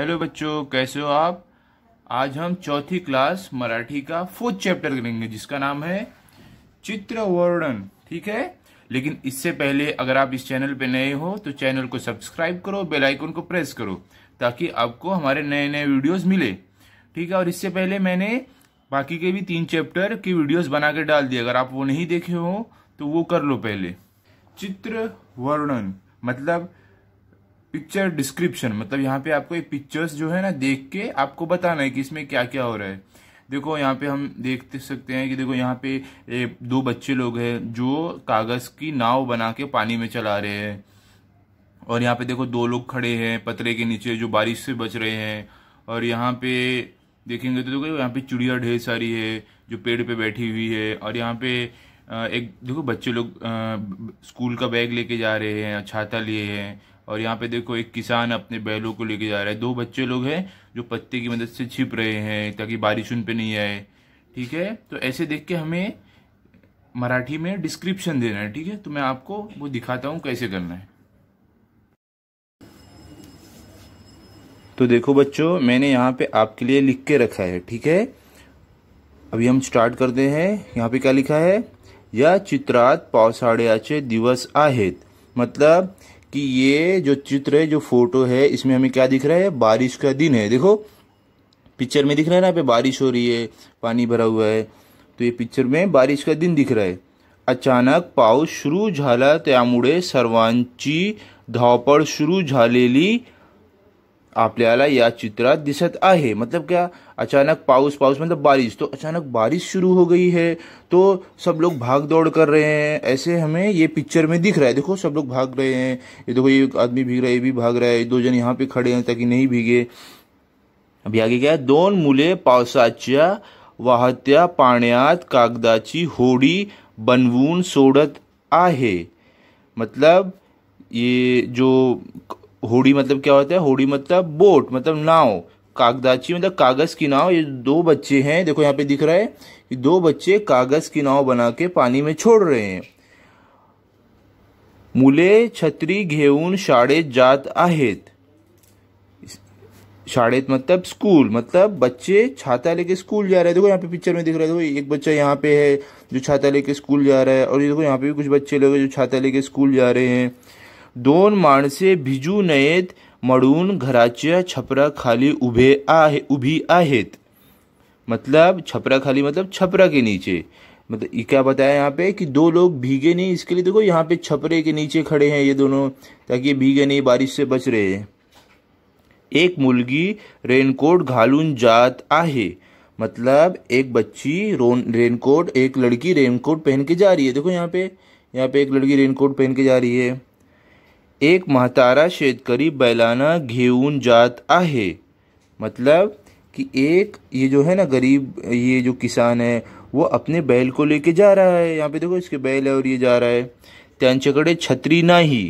hello बच्चों कैसे हो आप आज हम चौथी क्लास मराठी का फोर्थ चैप्टर करेंगे जिसका नाम है चित्र वर्णन ठीक है लेकिन इससे पहले अगर आप इस चैनल पे नए हो तो चैनल को सब्सक्राइब करो बेल आइकन को प्रेस करो ताकि आपको हमारे नए नए वीडियोस मिले ठीक है और इससे पहले मैंने बाकी के भी तीन चैप्टर की वीडियोज बना के डाल दिए अगर आप वो नहीं देखे हो तो वो कर लो पहले चित्र वर्णन मतलब पिक्चर डिस्क्रिप्शन मतलब यहाँ पे आपको ये पिक्चर्स जो है ना देख के आपको बताना है कि इसमें क्या क्या हो रहा है देखो यहाँ पे हम देख सकते हैं कि देखो यहाँ पे ए, दो बच्चे लोग हैं जो कागज की नाव बना के पानी में चला रहे हैं और यहाँ पे देखो दो लोग खड़े हैं पतरे के नीचे जो बारिश से बच रहे हैं और यहाँ पे देखेंगे तो देखो यहाँ पे चिड़िया ढेर सारी है जो पेड़ पे बैठी हुई है और यहाँ पे एक देखो बच्चे लोग स्कूल का बैग लेके जा रहे हैं छाता लिए हैं और यहाँ पे देखो एक किसान अपने बैलों को लेके जा रहा है दो बच्चे लोग हैं जो पत्ते की मदद से छिप रहे हैं ताकि बारिश उन पे नहीं आए ठीक है तो ऐसे देख के हमें मराठी में डिस्क्रिप्शन देना है ठीक है तो मैं आपको वो दिखाता हूँ कैसे करना है तो देखो बच्चों मैंने यहाँ पे आपके लिए लिख के रखा है ठीक है अभी हम स्टार्ट करते हैं यहाँ पे क्या लिखा है या चित्रात पावसाळ्याचे दिवस आहेत मतलब कि ये जो चित्र है जो फोटो है इसमें हमें क्या दिख रहा है बारिश का दिन है देखो पिक्चर में दिख रहा है ना पे बारिश हो रही है पानी भरा हुआ है तो ये पिक्चर में बारिश का दिन दिख रहा है अचानक पाउस शुरू झाला त्यामुळे सर्वांची धावपळ शुरू झालेली आपल्याला या चित्रात दिसत आहे मतलब क्या अचानक पाउस पाउस मतलब बारिश तो अचानक बारिश शुरू हो गई है तो सब लोग भाग दौड़ कर रहे हैं ऐसे हमें ये पिक्चर में दिख रहा है देखो सब लोग भाग रहे हैं ये देखो ये आदमी भीग रहा है ये भी भाग रहा है दो जन यहाँ पे खड़े हैं ताकि नहीं भीगे अभी आगे क्या है दोन मुले पावसाच्या वाहत्या पाण्यात कागदाची होडी बनवून सोडत आहे मतलब ये जो होड़ी मतलब क्या होता है होड़ी मतलब बोट मतलब नाव कागदाची मतलब कागज की नाव ये दो बच्चे हैं देखो यहाँ पे दिख रहा है ये दो बच्चे कागज की नाव बना के पानी में छोड़ रहे हैं मुले छत्री घेऊन शाड़े जात आहेत शाड़े मतलब स्कूल मतलब बच्चे छाता लेके स्कूल जा रहे हैं देखो यहाँ पे पिक्चर में दिख रहा है देखो एक बच्चा यहाँ पे है जो छाता लेके स्कूल जा रहा है और ये देखो यहाँ पे भी कुछ बच्चे लोग जो छाता लेके स्कूल जा रहे हैं दोन मणसे भिजू नये मड़ून घर छपरा खाली उभे आहे उभी आहेत मतलब छपरा खाली मतलब छपरा के नीचे मतलब ये क्या बताया यहाँ पे कि दो लोग भीगे नहीं इसके लिए देखो यहाँ पे छपरे के नीचे खड़े हैं ये दोनों ताकि भीगे नहीं बारिश से बच रहे एक मुलगी रेनकोट घालून जात आहे मतलब एक बच्ची रोन रेनकोट एक लड़की रेनकोट पहन के जा रही है देखो यहाँ पे यहाँ पे एक लड़की रेनकोट पहन के जा रही है एक महतारा शेतकरी बैलाना घेऊन जात आहे मतलब कि एक ये जो है ना गरीब ये जो किसान है वो अपने बैल को लेके जा रहा है यहाँ पे देखो इसके बैल है और ये जा रहा है त्यांच्याकडे छत्री नाही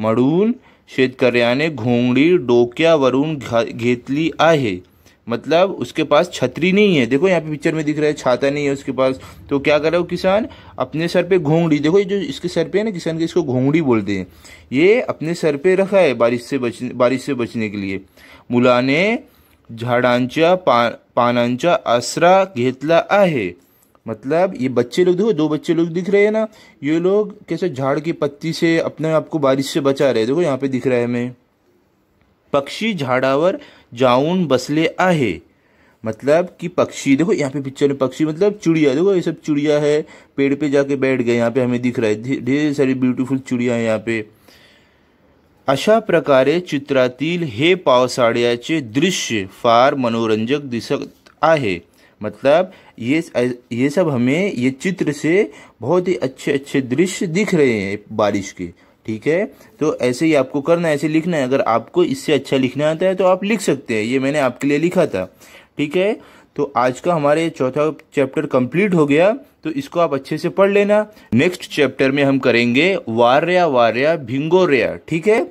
म्हणून शेतकऱ्याने घोंगडी डोक्यावरून घेतली आहे मतलब उसके पास छतरी नहीं है देखो यहाँ पे पिक्चर में दिख रहा है छाता नहीं है उसके पास तो क्या कर रहा किसान अपने सर पे घोंगड़ी देखो ये जो इसके सर पे है ना किसान के इसको घोंगड़ी बोलते हैं ये अपने सर पे रखा है बारिश से बचने बारिश से बचने के लिए मुलाने झाड़ांचा पा पानांचा आसरा घेतला आहे मतलब ये बच्चे लोग देखो दो बच्चे लोग दिख रहे हैं ना ये लोग कैसे झाड़ की पत्ती से अपने आप को बारिश से बचा रहे देखो यहाँ पे दिख रहा है हमें पक्षी झाडावर जाऊन बसले आहे मतलब कि पक्षी देखो यहाँ पे पिक्चर में पक्षी मतलब चिड़िया देखो ये सब चिड़िया है पेड़ पे जाके बैठ गए यहाँ पे हमें दिख रहा है ढेर सारी ब्यूटीफुल चिड़िया है यहाँ पे अशा प्रकारे चित्रातील हे पावसाळ्याचे दृश्य फार मनोरंजक दिसत आहे मतलब ये ये सब हमें ये चित्र से बहुत ही अच्छे अच्छे दृश्य दिख रहे हैं बारिश के ठीक है तो ऐसे ही आपको करना है ऐसे लिखना है अगर आपको इससे अच्छा लिखना आता है तो आप लिख सकते हैं ये मैंने आपके लिए लिखा था ठीक है तो आज का हमारे चौथा चैप्टर कंप्लीट हो गया तो इसको आप अच्छे से पढ़ लेना नेक्स्ट चैप्टर में हम करेंगे वार्या वार्या भिंगोरिया ठीक है